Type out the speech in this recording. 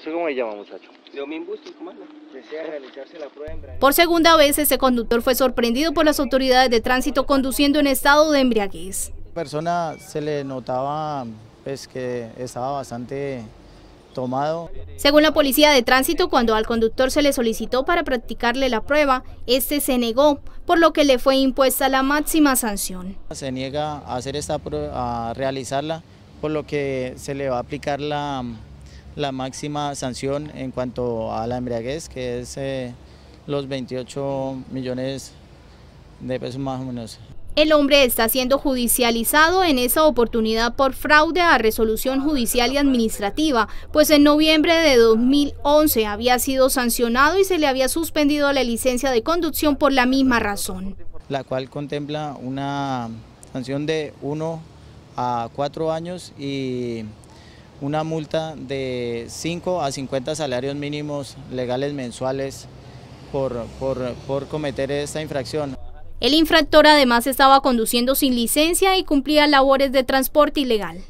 ¿Usted cómo se llama, muchacho? Por segunda vez, este conductor fue sorprendido por las autoridades de tránsito conduciendo en estado de embriaguez. La persona se le notaba pues, que estaba bastante tomado. Según la policía de tránsito, cuando al conductor se le solicitó para practicarle la prueba, este se negó, por lo que le fue impuesta la máxima sanción. Se niega a hacer esta prueba, a realizarla, por lo que se le va a aplicar la la máxima sanción en cuanto a la embriaguez, que es eh, los 28 millones de pesos más o menos. El hombre está siendo judicializado en esa oportunidad por fraude a resolución judicial y administrativa, pues en noviembre de 2011 había sido sancionado y se le había suspendido la licencia de conducción por la misma razón. La cual contempla una sanción de 1 a 4 años y una multa de 5 a 50 salarios mínimos legales mensuales por, por cometer esta infracción. El infractor además estaba conduciendo sin licencia y cumplía labores de transporte ilegal.